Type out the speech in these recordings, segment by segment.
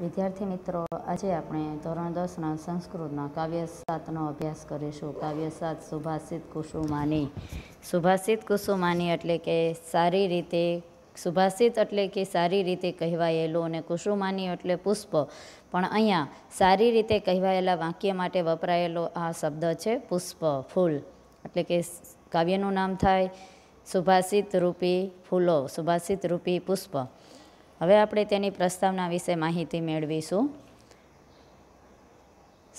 વિદ્યાર્થી મિત્રો આજે આપણે ધોરણ દસના સંસ્કૃતના કાવ્ય સાતનો અભ્યાસ કરીશું કાવ્ય સાત સુભાષિત કુસુમાની સુભાષિત કુસુમાની એટલે કે સારી રીતે સુભાષિત એટલે કે સારી રીતે કહેવાયેલું અને કુસુમાની એટલે પુષ્પ પણ અહીંયા સારી રીતે કહેવાયેલા વાક્ય માટે વપરાયેલો આ શબ્દ છે પુષ્પ ફૂલ એટલે કે કાવ્યનું નામ થાય સુભાષિત રૂપી ફૂલો સુભાષિત રૂપી પુષ્પ હવે આપણે તેની પ્રસ્તાવના વિશે માહિતી મેળવીશું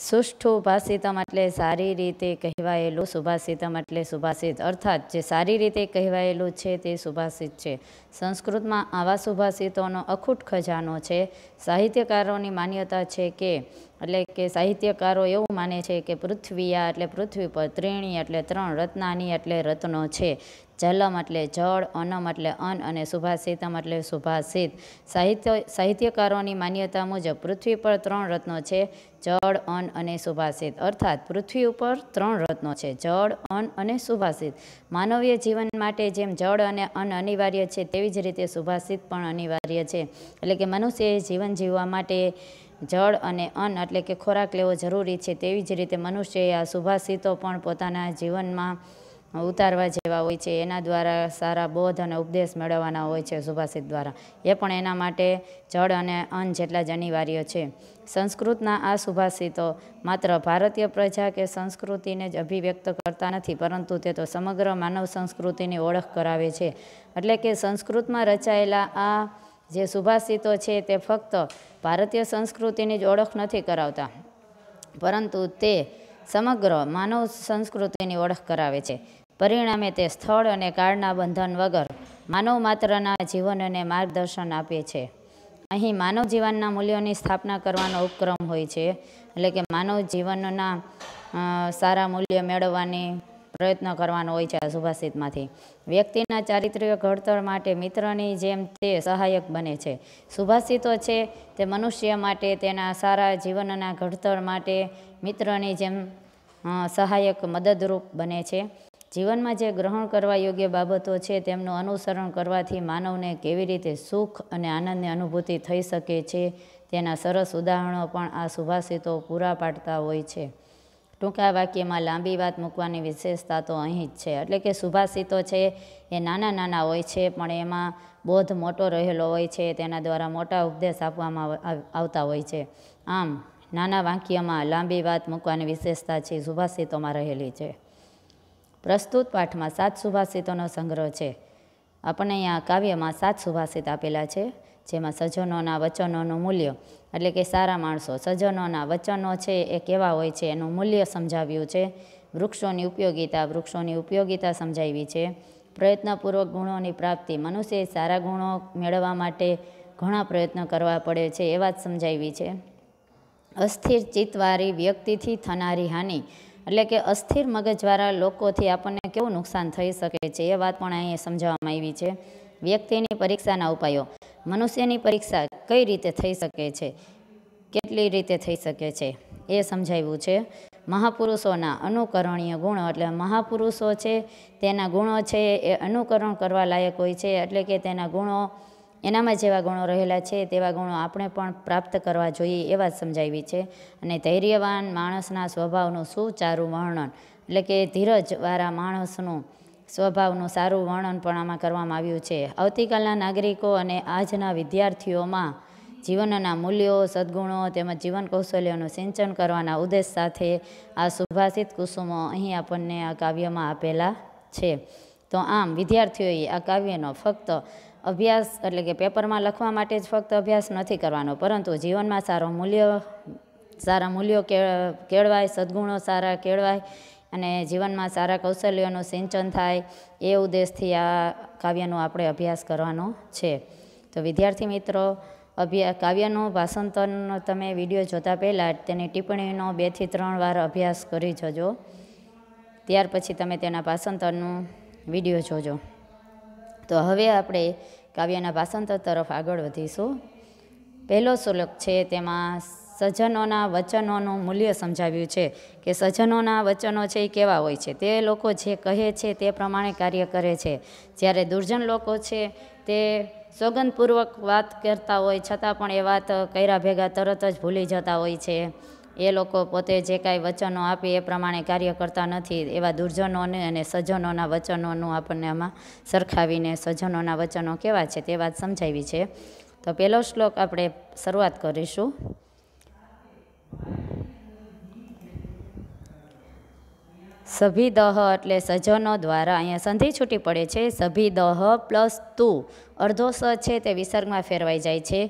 સુષ્ઠુ ભાષિતમ એટલે સારી રીતે કહેવાયેલું સુભાષિતમ એટલે સુભાષિત અર્થાત જે સારી રીતે કહેવાયેલું છે તે સુભાષિત છે સંસ્કૃતમાં આવા સુભાષિતોનો અખૂટ ખજાનો છે સાહિત્યકારોની માન્યતા છે કે એટલે કે સાહિત્યકારો એવું માને છે કે પૃથ્વીયા એટલે પૃથ્વી પર ત્રીણી એટલે ત્રણ રત્નાની એટલે રત્નો છે જલમ એટલે જળ અનમ એટલે અન્ન અને સુભાષિતમ એટલે સુભાષિત સાહિત્ય સાહિત્યકારોની માન્યતા મુજબ પૃથ્વી પર ત્રણ રત્નો છે જળ અન્ન અને સુભાષિત અર્થાત પૃથ્વી ઉપર ત્રણ રત્નો છે જળ અન્ન અને સુભાષિત માનવીય જીવન માટે જેમ જળ અને અન્ન અનિવાર્ય છે તેવી જ રીતે સુભાષિત પણ અનિવાર્ય છે એટલે કે મનુષ્યએ જીવન જીવવા માટે જળ અને અન્ન એટલે કે ખોરાક લેવો જરૂરી છે તેવી જ રીતે મનુષ્ય આ સુભાષિતો પણ પોતાના જીવનમાં ઉતારવા જેવા હોય છે એના દ્વારા સારા બોધ અને ઉપદેશ મેળવવાના હોય છે સુભાષિત દ્વારા એ પણ એના માટે જળ અને અન્ન જેટલા જ અનિવાર્ય છે સંસ્કૃતના આ સુભાષિતો માત્ર ભારતીય પ્રજા કે સંસ્કૃતિને જ અભિવ્યક્ત કરતા નથી પરંતુ તે તો સમગ્ર માનવ સંસ્કૃતિની ઓળખ કરાવે છે એટલે કે સંસ્કૃતમાં રચાયેલા આ જે સુભાષિતો છે તે ફક્ત ભારતીય સંસ્કૃતિની જ ઓળખ નથી કરાવતા પરંતુ તે સમગ્ર માનવ સંસ્કૃતિની ઓળખ કરાવે છે પરિણામે તે સ્થળ અને કાળના બંધન વગર માનવ માત્રના જીવનને માર્ગદર્શન આપે છે અહીં માનવ જીવનના મૂલ્યોની સ્થાપના કરવાનો ઉપક્રમ હોય છે એટલે કે માનવ જીવનના સારા મૂલ્ય મેળવવાની પ્રયત્ન કરવાનો હોય છે આ સુભાષિતમાંથી વ્યક્તિના ચારિત્ર્ય ઘડતર માટે મિત્રની જેમ તે સહાયક બને છે સુભાષિતો છે તે મનુષ્ય માટે તેના સારા જીવનના ઘડતર માટે મિત્રની જેમ સહાયક મદદરૂપ બને છે જીવનમાં જે ગ્રહણ કરવા યોગ્ય બાબતો છે તેમનું અનુસરણ કરવાથી માનવને કેવી રીતે સુખ અને આનંદની અનુભૂતિ થઈ શકે છે તેના સરસ ઉદાહરણો પણ આ સુભાષિતો પૂરા પાડતા હોય છે ટૂંકા વાક્યમાં લાંબી વાત મૂકવાની વિશેષતા તો અહીં જ છે એટલે કે સુભાષિતો છે એ નાના નાના હોય છે પણ એમાં બોધ મોટો રહેલો હોય છે તેના દ્વારા મોટા ઉપદેશ આપવામાં આવતા હોય છે આમ નાના વાક્યમાં લાંબી વાત મૂકવાની વિશેષતા છે સુભાષિતોમાં રહેલી છે પ્રસ્તુત પાઠમાં સાત સુભાષિતોનો સંગ્રહ છે આપણને અહીંયા કાવ્યમાં સાત સુભાષિત આપેલા છે જેમાં સજ્જનોના વચનોનું મૂલ્ય એટલે કે સારા માણસો સજ્જનોના વચનો છે એ કેવા હોય છે એનું મૂલ્ય સમજાવ્યું છે વૃક્ષોની ઉપયોગિતા વૃક્ષોની ઉપયોગિતા સમજાવી છે પ્રયત્નપૂર્વક ગુણોની પ્રાપ્તિ મનુષ્યએ સારા ગુણો મેળવવા માટે ઘણા પ્રયત્નો કરવા પડે છે એ વાત સમજાવી છે અસ્થિર ચિત્તવાળી વ્યક્તિથી થનારી હાનિ એટલે કે અસ્થિર મગજવાળા લોકોથી આપણને કેવું નુકસાન થઈ શકે છે એ વાત પણ અહીંયા સમજાવવામાં આવી છે વ્યક્તિની પરીક્ષાના ઉપાયો મનુષ્યની પરીક્ષા કઈ રીતે થઈ શકે છે કેટલી રીતે થઈ શકે છે એ સમજાવ્યું છે મહાપુરુષોના અનુકરણીય ગુણો એટલે મહાપુરુષો છે તેના ગુણો છે એ અનુકરણ કરવા લાયક હોય છે એટલે કે તેના ગુણો એનામાં જેવા ગુણો રહેલા છે તેવા ગુણો આપણે પણ પ્રાપ્ત કરવા જોઈએ એવા સમજાવી છે અને ધૈર્યવાન માણસના સ્વભાવનું સુચારું વર્ણન એટલે કે ધીરજવાળા માણસનું સ્વભાવનું સારું વર્ણન પણ આમાં કરવામાં આવ્યું છે આવતીકાલના નાગરિકો અને આજના વિદ્યાર્થીઓમાં જીવનના મૂલ્યો સદ્ગુણો તેમજ જીવન કૌશલ્યોનું સિંચન કરવાના ઉદ્દેશ સાથે આ સુભાષિત કુસુમો અહીં આપણને આ કાવ્યમાં આપેલા છે તો આમ વિદ્યાર્થીઓએ આ કાવ્યનો ફક્ત અભ્યાસ એટલે કે પેપરમાં લખવા માટે જ ફક્ત અભ્યાસ નથી કરવાનો પરંતુ જીવનમાં સારો મૂલ્ય સારા મૂલ્યો કેળવાય સદ્ગુણો સારા કેળવાય અને જીવનમાં સારા કૌશલ્યોનું સિંચન થાય એ ઉદ્દેશથી આ કાવ્યનો આપણે અભ્યાસ કરવાનો છે તો વિદ્યાર્થી મિત્રો અભ્યા કાવ્યનું ભાષાંતરનો તમે વિડીયો જોતા પહેલાં તેની ટિપ્પણીનો બેથી ત્રણ વાર અભ્યાસ કરી જજો ત્યાર પછી તમે તેના ભાષાંતરનું વિડીયો જોજો તો હવે આપણે કાવ્યના ભાષાંતર તરફ આગળ વધીશું પહેલો શ્લોક છે તેમાં સજ્જનોના વચનોનું મૂલ્ય સમજાવ્યું છે કે સજ્જનોના વચનો છે એ કેવા હોય છે તે લોકો જે કહે છે તે પ્રમાણે કાર્ય કરે છે જ્યારે દુર્જન લોકો છે તે સોગંદપૂર્વક વાત કરતા હોય છતાં પણ એ વાત કર્યા ભેગા તરત જ ભૂલી જતા હોય છે એ લોકો પોતે જે કાંઈ વચનો આપે એ પ્રમાણે કાર્ય કરતા નથી એવા દુર્જનોને અને સજ્જનોના વચનોનું આપણને આમાં સરખાવીને સજ્જનોના વચનો કેવા છે તે વાત સમજાવી છે તો પહેલો શ્લોક આપણે શરૂઆત કરીશું દહ એટલે સજ્જનો દ્વારા અહીંયા સંધિ છૂટી પડે છે દહ પ્લસ તું અડધો સ છે તે વિસર્ગમાં ફેરવાઈ જાય છે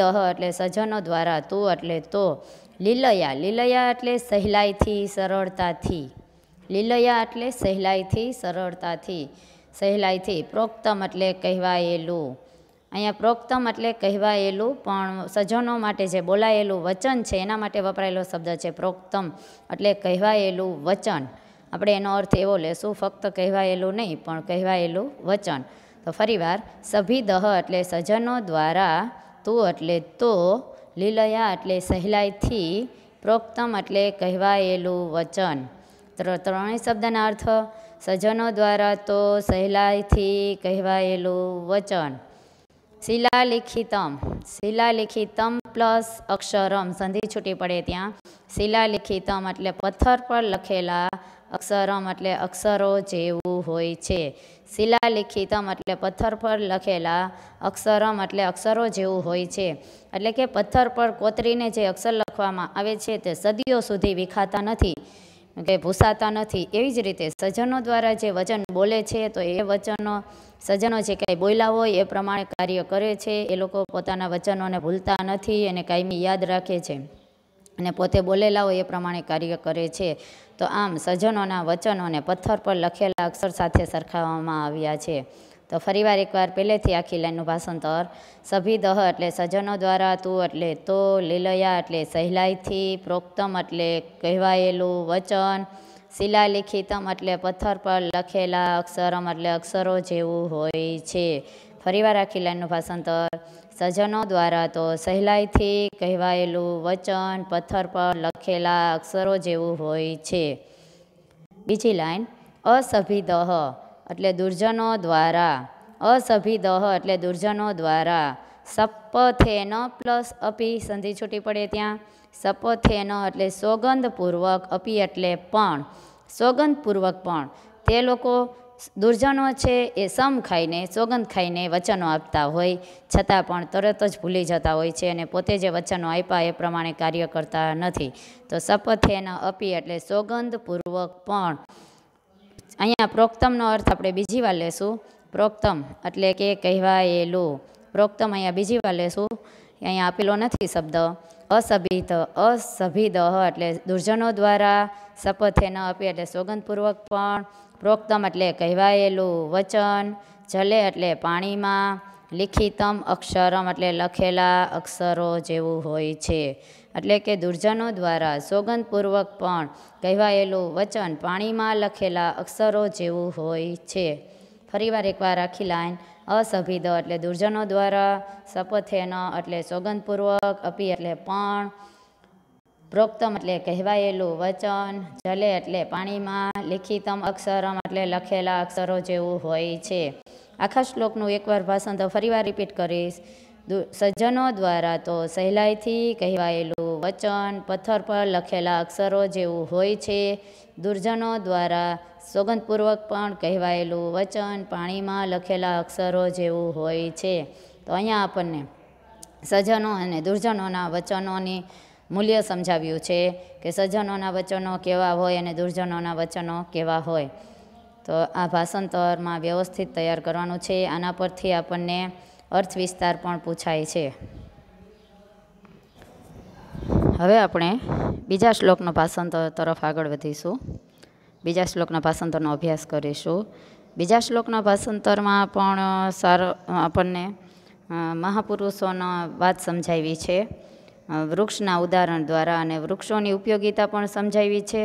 દહ એટલે સજ્જનો દ્વારા તું એટલે તો લીલયા લીલયા એટલે સહેલાઈથી સરળતાથી લીલયા એટલે સહેલાઈથી સરળતાથી સહેલાઈથી પ્રોક્તમ એટલે કહેવાયેલું અહીંયા પ્રોક્તમ એટલે કહેવાયેલું પણ સજ્જનો માટે જે બોલાયેલું વચન છે એના માટે વપરાયેલો શબ્દ છે પ્રોક્તમ એટલે કહેવાયેલું વચન આપણે એનો અર્થ એવો લેશું ફક્ત કહેવાયેલું નહીં પણ કહેવાયેલું વચન તો ફરીવાર સભીદહ એટલે સજ્જનો દ્વારા તું એટલે તો લીલયા એટલે સહેલાઈથી પ્રોક્તમ એટલે કહેવાયેલું વચન ત્રણેય શબ્દના અર્થ સજ્જનો દ્વારા તો સહેલાઈથી કહેવાયેલું વચન શિલાલિખિતમ શિલાલિખિતમ પ્લસ અક્ષરમ સંધિ છૂટી પડે ત્યાં શિલાલિખિતમ એટલે પથ્થર પર લખેલા અક્ષરમ એટલે અક્ષરો જેવું હોય છે શિલાલિખિતમ એટલે પથ્થર પર લખેલા અક્ષરમ એટલે અક્ષરો જેવું હોય છે એટલે કે પથ્થર પર કોતરીને જે અક્ષર લખવામાં આવે છે તે સદીઓ સુધી વિખાતા નથી કે ભૂસાતા નથી એવી જ રીતે સજનો દ્વારા જે વચન બોલે છે તો એ વચનો સજનો જે કાંઈ બોલ્યા હોય એ પ્રમાણે કાર્ય કરે છે એ લોકો પોતાના વચનોને ભૂલતા નથી અને કાયમી યાદ રાખે છે અને પોતે બોલેલા હોય એ પ્રમાણે કાર્ય કરે છે તો આમ સજ્જનોના વચનોને પથ્થર પર લખેલા અક્ષર સાથે સરખાવવામાં આવ્યા છે તો ફરીવાર એકવાર પહેલેથી આખી લાઈનનું ભાષાંતર સભીદહ એટલે સજ્જનો દ્વારા તું એટલે તો લીલયા એટલે સહેલાઈથી પ્રોક્તમ એટલે કહેવાયેલું વચન શિલાલિખિતમ એટલે પથ્થર પર લખેલા અક્ષરમ એટલે અક્ષરો જેવું હોય છે ફરીવાર આખી લાઈનનું ભાષાંતર સજ્જનો દ્વારા તો સહેલાઈથી કહેવાયેલું વચન પથ્થર પર લખેલા અક્ષરો જેવું હોય છે બીજી લાઈન અસભિદહ એટલે દુર્જનો દ્વારા અસભિદહ એટલે દુર્જનો દ્વારા સપથેન પ્લસ અપી સંધિ છૂટી પડે ત્યાં સપથેન એટલે સોગંધપૂર્વક અપી એટલે પણ સોગંધપૂર્વક પણ તે લોકો દુર્જનો છે એ સમ ખાઈને સોગંધ ખાઈને વચનો આપતા હોય છતાં પણ તરત જ ભૂલી જતા હોય છે અને પોતે જે વચનો આપ્યા એ પ્રમાણે કાર્ય કરતા નથી તો શપથ એના અપી એટલે સોગંધપૂર્વક પણ અહીંયા પ્રોક્તમનો અર્થ આપણે બીજી વાર લેશું પ્રોક્તમ એટલે કે કહેવાયેલું પ્રોક્તમ અહીંયા બીજી વાર લેશું અહીંયા આપેલો નથી શબ્દ અસભિત અસભિદ એટલે દુર્જનો દ્વારા શપથે ન આપી એટલે સોગંદપૂર્વક પણ પ્રોક્તમ એટલે કહેવાયેલું વચન જલે એટલે પાણીમાં લિખિતમ અક્ષરમ એટલે લખેલા અક્ષરો જેવું હોય છે એટલે કે દુર્જનો દ્વારા સોગંદપૂર્વક પણ કહેવાયેલું વચન પાણીમાં લખેલા અક્ષરો જેવું હોય છે ફરીવાર એકવાર આખી લાઈન અસભિદ એટલે દુર્જનો દ્વારા શપથેન એટલે સોગંદપૂર્વક અપી એટલે પણ પ્રોક્તમ એટલે કહેવાયેલું વચન જલે એટલે પાણીમાં લિખિતમ અક્ષરમ એટલે લખેલા અક્ષરો જેવું હોય છે આખા શ્લોકનું એકવાર ભાષણ તો ફરીવાર રિપીટ કરીશ સજ્જનો દ્વારા તો સહેલાઈથી કહેવાયેલું વચન પથ્થર પર લખેલા અક્ષરો જેવું હોય છે દુર્જનો દ્વારા સોગંધપૂર્વક પણ કહેવાયેલું વચન પાણીમાં લખેલા અક્ષરો જેવું હોય છે તો અહીંયા આપણને સજ્જનો અને દુર્જનોના વચનોની મૂલ્ય સમજાવ્યું છે કે સજ્જનોના વચનો કેવા હોય અને દુર્જનોના વચનો કેવા હોય તો આ ભાષાંતરમાં વ્યવસ્થિત તૈયાર કરવાનું છે આના પરથી આપણને અર્થ વિસ્તાર પણ પૂછાય છે હવે આપણે બીજા શ્લોકનો ભાષાંતર તરફ આગળ વધીશું બીજા શ્લોકના ભાષાંતરનો અભ્યાસ કરીશું બીજા શ્લોકના ભાષાંતરમાં પણ સારો આપણને મહાપુરુષોના વાત સમજાવી છે વૃક્ષના ઉદાહરણ દ્વારા અને વૃક્ષોની ઉપયોગિતા પણ સમજાવી છે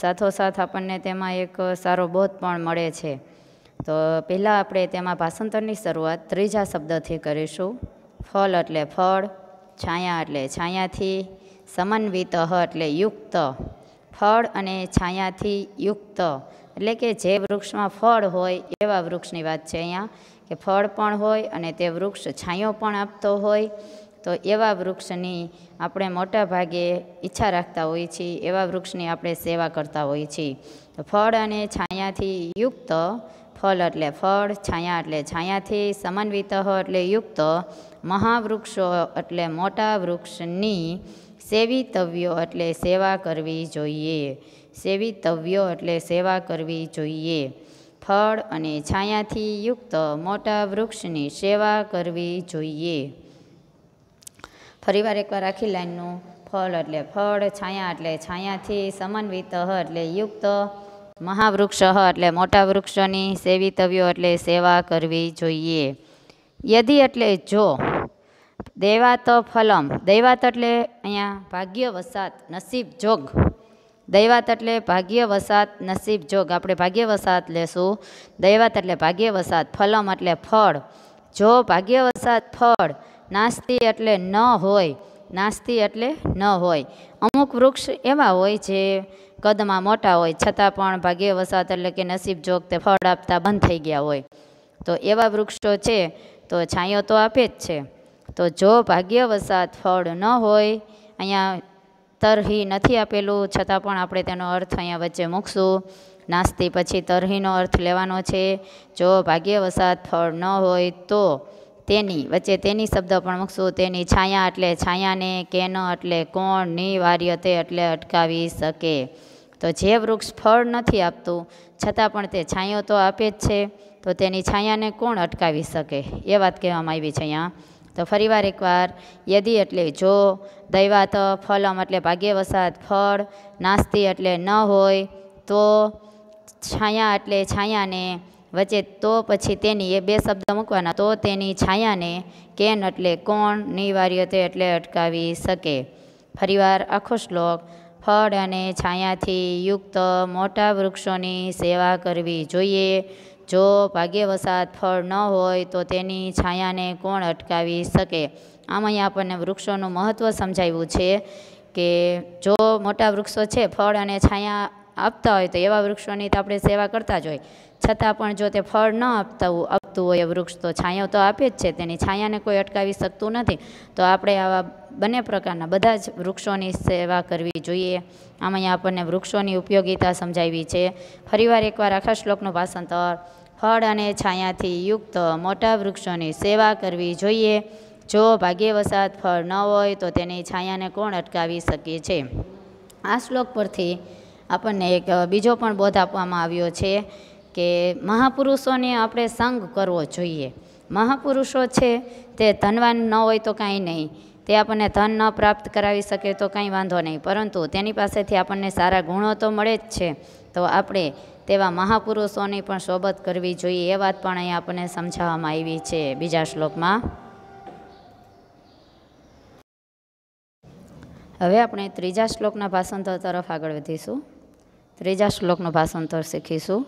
સાથોસાથ આપણને તેમાં એક સારો બોધ પણ મળે છે તો પહેલાં આપણે તેમાં ભાષાંતરની શરૂઆત ત્રીજા શબ્દથી કરીશું ફળ એટલે ફળ છાયા એટલે છાયાથી સમન્વિત એટલે યુક્ત ફળ અને છાયાથી યુક્ત એટલે કે જે વૃક્ષમાં ફળ હોય એવા વૃક્ષની વાત છે અહીંયા કે ફળ પણ હોય અને તે વૃક્ષ છાંયો પણ આપતો હોય તો એવા વૃક્ષની આપણે મોટા ભાગે ઈચ્છા રાખતા હોઈએ છીએ એવા વૃક્ષની આપણે સેવા કરતા હોઈએ છીએ તો ફળ અને છાયાથી યુક્ત ફલ એટલે ફળ છાયા એટલે છાયાથી સમન્વિત એટલે યુક્ત મહાવૃક્ષો એટલે મોટા વૃક્ષની સેવિતવ્યો એટલે સેવા કરવી જોઈએ સેવિતવ્યો એટલે સેવા કરવી જોઈએ ફળ અને છાયાથી યુક્ત મોટા વૃક્ષની સેવા કરવી જોઈએ ફરીવાર એકવાર આખી લાઈનનું ફળ એટલે ફળ છાયા એટલે છાયાથી સમન્વિત એટલે યુક્ત મહાવૃક્ષ એટલે મોટા વૃક્ષોની સેવિતવ્યો એટલે સેવા કરવી જોઈએ યદિ એટલે જો દૈવાત ફલમ દૈવાત એટલે અહીંયા ભાગ્ય વસાત નસીબ જોગ દૈવાત એટલે ભાગ્ય વસાત નસીબ જોગ આપણે ભાગ્ય વસાત લેશું દૈવાત એટલે ભાગ્ય વસાત ફલમ એટલે ફળ જો ભાગ્ય વસાત ફળ નાસ્તી એટલે ન હોય નાસ્તી એટલે ન હોય અમુક વૃક્ષ એવા હોય જે કદમાં મોટા હોય છતાં પણ ભાગ્ય વસાત એટલે કે નસીબ જોગ તે ફળ આપતા બંધ થઈ ગયા હોય તો એવા વૃક્ષો છે તો છાંયો તો આપે જ છે તો જો ભાગ્ય વસાત ફળ ન હોય અહીંયા તરહી નથી આપેલું છતાં પણ આપણે તેનો અર્થ અહીંયા વચ્ચે મૂકશું નાસ્તી પછી તરહીનો અર્થ લેવાનો છે જો ભાગ્યવસાત ફળ ન હોય તો તેની વચ્ચે તેની શબ્દ પણ મૂકશું તેની છાયા એટલે છાયાને કે ન એટલે કોણ નિવાર્ય તે એટલે અટકાવી શકે તો જે વૃક્ષ ફળ નથી આપતું છતાં પણ તે છાંયો તો આપે જ છે તો તેની છાયાને કોણ અટકાવી શકે એ વાત કહેવામાં આવી છે અહીંયા તો ફરીવાર એકવાર યદી એટલે જો દૈવાત ફલમ એટલે ભાગ્યવસાદ ફળ નાસ્તી એટલે ન હોય તો છાયા એટલે છાયાને વચ્ચે તો પછી તેની એ બે શબ્દ મૂકવાના તો તેની છાયાને કેન એટલે કોણ નિવાર્ય તે એટલે અટકાવી શકે ફરીવાર આખો શ્લોક ફળ અને છાયાથી યુક્ત મોટા વૃક્ષોની સેવા કરવી જોઈએ જો ભાગ્યવસાત ફળ ન હોય તો તેની છાયાને કોણ અટકાવી શકે આમ અહીંયા આપણને વૃક્ષોનું મહત્ત્વ સમજાવ્યું છે કે જો મોટા વૃક્ષો છે ફળ અને છાયા આપતા હોય તો એવા વૃક્ષોની તો આપણે સેવા કરતા જ હોય છતાં પણ જો તે ફળ ન આપતા આપતું હોય વૃક્ષ તો છાંયો તો આપે જ છે તેની છાયાને કોઈ અટકાવી શકતું નથી તો આપણે આવા બંને પ્રકારના બધા જ વૃક્ષોની સેવા કરવી જોઈએ આમાં આપણને વૃક્ષોની ઉપયોગીતા સમજાવી છે ફરીવાર એકવાર આખા શ્લોકનું ભાષાંતર ફળ અને છાયાથી યુક્ત મોટા વૃક્ષોની સેવા કરવી જોઈએ જો ભાગ્યવસાદ ફળ ન હોય તો તેની છાયાને કોણ અટકાવી શકે છે આ શ્લોક પરથી આપણને એક બીજો પણ બોધ આપવામાં આવ્યો છે કે મહાપુરુષોને આપણે સંગ કરવો જોઈએ મહાપુરુષો છે તે ધનવાન ન હોય તો કાંઈ નહીં તે આપણને ધન ન પ્રાપ્ત કરાવી શકે તો કાંઈ વાંધો નહીં પરંતુ તેની પાસેથી આપણને સારા ગુણો તો મળે જ છે તો આપણે તેવા મહાપુરુષોની પણ સોબત કરવી જોઈએ એ વાત પણ અહીંયા આપણને સમજાવવામાં આવી છે બીજા શ્લોકમાં હવે આપણે ત્રીજા શ્લોકના ભાષાંતર તરફ આગળ વધીશું ત્રીજા શ્લોકનું ભાષાંતર શીખીશું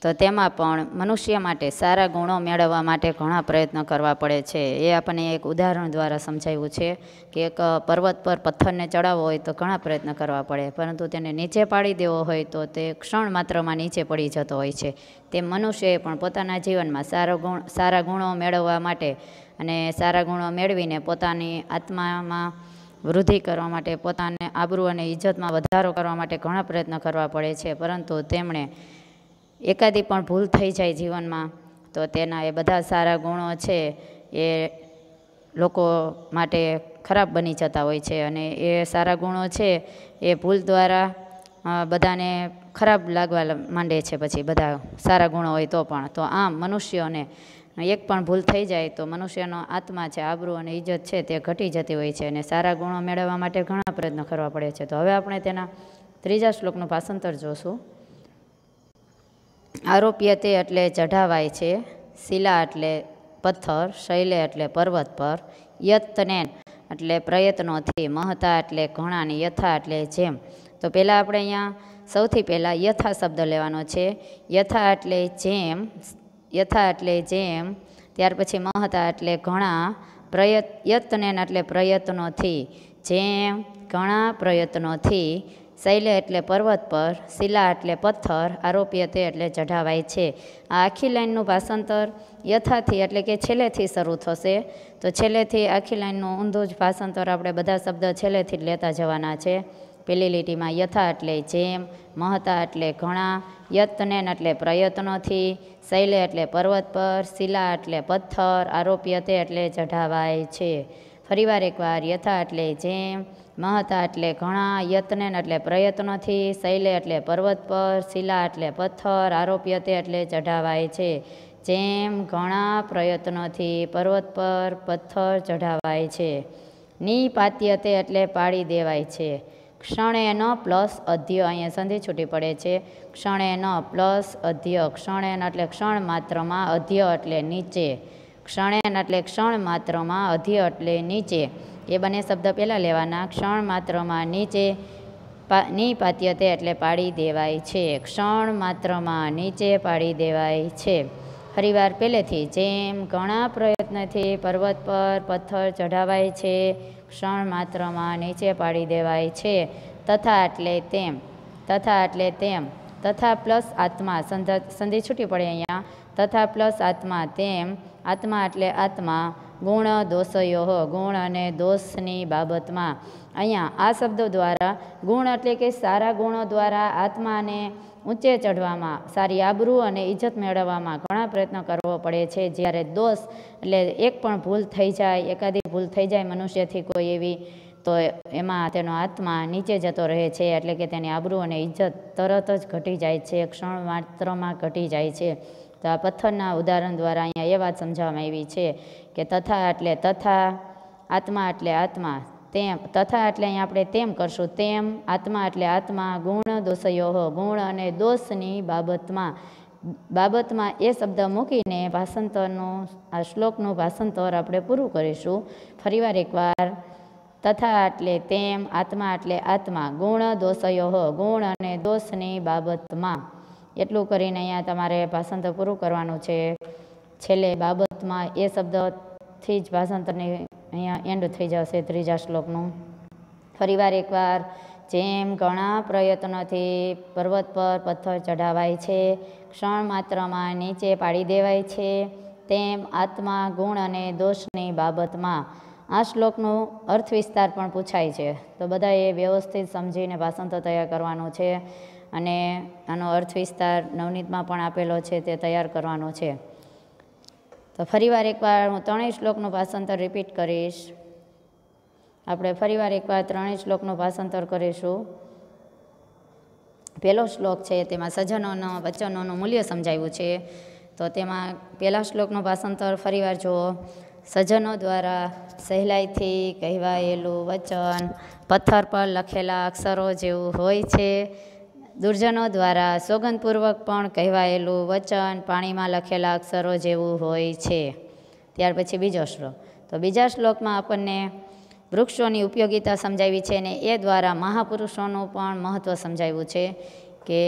તો તેમાં પણ મનુષ્ય માટે સારા ગુણો મેળવવા માટે ઘણા પ્રયત્ન કરવા પડે છે એ આપણને એક ઉદાહરણ દ્વારા સમજાવ્યું છે કે એક પર્વત પર પથ્થરને ચડાવવો હોય તો ઘણા પ્રયત્ન કરવા પડે પરંતુ તેને નીચે પાડી દેવો હોય તો તે ક્ષણ માત્રમાં નીચે પડી જતો હોય છે તે મનુષ્યએ પણ પોતાના જીવનમાં સારો ગુણ સારા ગુણો મેળવવા માટે અને સારા ગુણો મેળવીને પોતાની આત્મામાં વૃદ્ધિ કરવા માટે પોતાને આબરૂ અને ઇજ્જતમાં વધારો કરવા માટે ઘણા પ્રયત્ન કરવા પડે છે પરંતુ તેમણે એકાદી પણ ભૂલ થઈ જાય જીવનમાં તો તેના એ બધા સારા ગુણો છે એ લોકો માટે ખરાબ બની જતા હોય છે અને એ સારા ગુણો છે એ ભૂલ દ્વારા બધાને ખરાબ લાગવા માંડે છે પછી બધા સારા ગુણો હોય તો પણ તો આમ મનુષ્યોને એક પણ ભૂલ થઈ જાય તો મનુષ્યનો આત્મા છે આબરૂ અને ઇજ્જત છે તે ઘટી જતી હોય છે અને સારા ગુણો મેળવવા માટે ઘણા પ્રયત્નો કરવા પડે છે તો હવે આપણે તેના ત્રીજા શ્લોકનું ભાષાંતર જોશું આરોપ્યતે એટલે ચઢાવાય છે શિલા એટલે પથ્થર શૈલે એટલે પર્વત પર યત્ને એટલે પ્રયત્નોથી મહતા એટલે ઘણાની યથા એટલે જેમ તો પહેલાં આપણે અહીંયા સૌથી પહેલાં યથા શબ્દ લેવાનો છે યથા એટલે જેમ યથા એટલે જેમ ત્યાર પછી મહતા એટલે ઘણા પ્રયત્ન યત્નેન એટલે પ્રયત્નોથી જેમ ઘણા પ્રયત્નોથી શૈલે એટલે પર્વત પર શિલા એટલે પથ્થર તે એટલે ચઢાવાય છે આ આખી લાઇનનું ભાષાંતર યથાથી એટલે કે છેલ્લેથી શરૂ થશે તો છેલ્લેથી આખી લાઇનનું ઊંધું જ ભાષાંતર આપણે બધા શબ્દ છેલ્લેથી જ લેતા જવાના છે પેલી લીટીમાં યથા એટલે જેમ મહતા એટલે ઘણા યત્નેન એટલે પ્રયત્નોથી શૈલે એટલે પર્વત પર શિલા એટલે પથ્થર તે એટલે ચઢાવાય છે ફરીવાર એકવાર યથા એટલે જેમ મહતા એટલે ઘણા યત્નેન એટલે પ્રયત્નથી શૈલે એટલે પર્વત પર શિલા એટલે પથ્થર આરોપ્યતે એટલે ચઢાવાય છે જેમ ઘણા પ્રયત્નોથી પર્વત પર પથ્થર ચઢાવાય છે નિપાત્યતે એટલે પાડી દેવાય છે ક્ષણે ન પ્લસ અધ્ય અહીંયા સંધિ છૂટી પડે છે ક્ષણે ન પ્લસ અધ્ય ક્ષણે એટલે ક્ષણ માત્રમાં અધ્ય એટલે નીચે ક્ષણેન એટલે ક્ષણ માત્રમાં અધિ એટલે નીચે એ બંને શબ્દ પહેલાં લેવાના ક્ષણ માત્રમાં નીચે ની પાત્યતે એટલે પાડી દેવાય છે ક્ષણ માત્રમાં નીચે પાડી દેવાય છે ફરીવાર પહેલેથી જેમ ઘણા પ્રયત્નથી પર્વત પર પથ્થર ચઢાવાય છે ક્ષણ માત્રમાં નીચે પાડી દેવાય છે તથા એટલે તેમ તથા એટલે તેમ તથા પ્લસ આત્મા સંધિ છૂટી પડે અહીંયા તથા પ્લસ આત્મા તેમ આત્મા એટલે આત્મા ગુણ દોષયોહ ગુણ અને દોષની બાબતમાં અહીંયા આ શબ્દો દ્વારા ગુણ એટલે કે સારા ગુણો દ્વારા આત્માને ઊંચે ચઢવામાં સારી આબરૂ અને ઇજ્જત મેળવવામાં ઘણા પ્રયત્નો કરવો પડે છે જ્યારે દોષ એટલે એક પણ ભૂલ થઈ જાય એકાદી ભૂલ થઈ જાય મનુષ્યથી કોઈ એવી તો એમાં તેનો આત્મા નીચે જતો રહે છે એટલે કે તેની આબરુ અને ઇજ્જત તરત જ ઘટી જાય છે ક્ષણ માત્રમાં ઘટી જાય છે તો આ પથ્થરના ઉદાહરણ દ્વારા અહીંયા એ વાત સમજાવવામાં આવી છે કે તથા એટલે તથા આત્મા એટલે આત્મા તેમ તથા એટલે અહીંયા આપણે તેમ કરશું તેમ આત્મા એટલે આત્મા ગુણ દોષયો ગુણ અને દોષની બાબતમાં બાબતમાં એ શબ્દ મૂકીને ભાષાંતરનું આ શ્લોકનું ભાષાંતર આપણે પૂરું કરીશું ફરીવાર એકવાર તથા એટલે તેમ આત્મા એટલે આત્મા ગુણ દોષયો ગુણ અને દોષની બાબતમાં એટલું કરીને અહીંયા તમારે ભાષાંતર પૂરું કરવાનું છે છેલ્લે બાબતમાં એ શબ્દથી જ ભાષાંતરની અહીંયા એન્ડ થઈ જશે ત્રીજા શ્લોકનું ફરીવાર એકવાર જેમ ઘણા પ્રયત્નોથી પર્વત પર પથ્થર ચઢાવાય છે ક્ષણ માત્રમાં નીચે પાડી દેવાય છે તેમ આત્મા ગુણ અને દોષની બાબતમાં આ શ્લોકનો અર્થ વિસ્તાર પણ પૂછાય છે તો બધાએ વ્યવસ્થિત સમજીને ભાષાંતર તૈયાર કરવાનું છે અને આનો અર્થ વિસ્તાર નવનીતમાં પણ આપેલો છે તે તૈયાર કરવાનો છે તો ફરીવાર એકવાર હું ત્રણેય શ્લોકનું ભાષાંતર રિપીટ કરીશ આપણે ફરીવાર એકવાર ત્રણેય શ્લોકનું ભાષાંતર કરીશું પહેલો શ્લોક છે તેમાં સજ્જનોનો વચનોનું મૂલ્ય સમજાવ્યું છે તો તેમાં પહેલા શ્લોકનું ભાષાંતર ફરીવાર જુઓ સજ્જનો દ્વારા સહેલાઈથી કહેવાયેલું વચન પથ્થર પર લખેલા અક્ષરો જેવું હોય છે દુર્જનો દ્વારા સોગંદપૂર્વક પણ કહેવાયેલું વચન પાણીમાં લખેલા અક્ષરો જેવું હોય છે ત્યાર પછી બીજો શ્લોક તો બીજા શ્લોકમાં આપણને વૃક્ષોની ઉપયોગીતા સમજાવી છે અને એ દ્વારા મહાપુરુષોનું પણ મહત્ત્વ સમજાવ્યું છે કે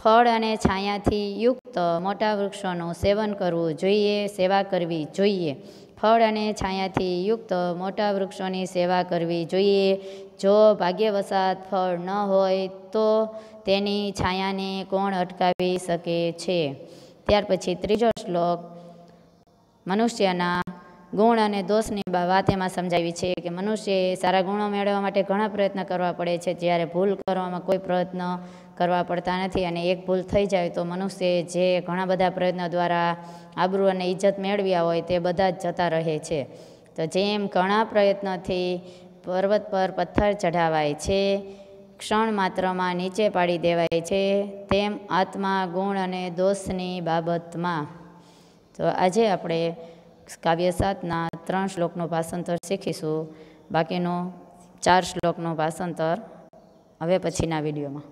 ફળ અને છાયાથી યુક્ત મોટા વૃક્ષોનું સેવન કરવું જોઈએ સેવા કરવી જોઈએ ફળ અને છાયાથી યુક્ત મોટા વૃક્ષોની સેવા કરવી જોઈએ જો ભાગ્યવશાત ફળ ન હોય તો તેની છાયાને કોણ અટકાવી શકે છે ત્યાર પછી ત્રીજો શ્લોક મનુષ્યના ગુણ અને દોષની વાત એમાં સમજાવી છે કે મનુષ્યએ સારા ગુણો મેળવવા માટે ઘણા પ્રયત્ન કરવા પડે છે જ્યારે ભૂલ કરવામાં કોઈ પ્રયત્ન કરવા પડતા નથી અને એક ભૂલ થઈ જાય તો મનુષ્ય જે ઘણા બધા પ્રયત્નો દ્વારા આબરૂ અને ઇજ્જત મેળવ્યા હોય તે બધા જ જતા રહે છે તો જેમ ઘણા પ્રયત્નથી પર્વત પર પથ્થર ચઢાવાય છે ક્ષણ માત્રમાં નીચે પાડી દેવાય છે તેમ આત્મા ગુણ અને દોષની બાબતમાં તો આજે આપણે કાવ્ય સાતના ત્રણ શ્લોકનો ભાષાંતર શીખીશું બાકીનો ચાર શ્લોકનો ભાષાંતર હવે પછીના વિડીયોમાં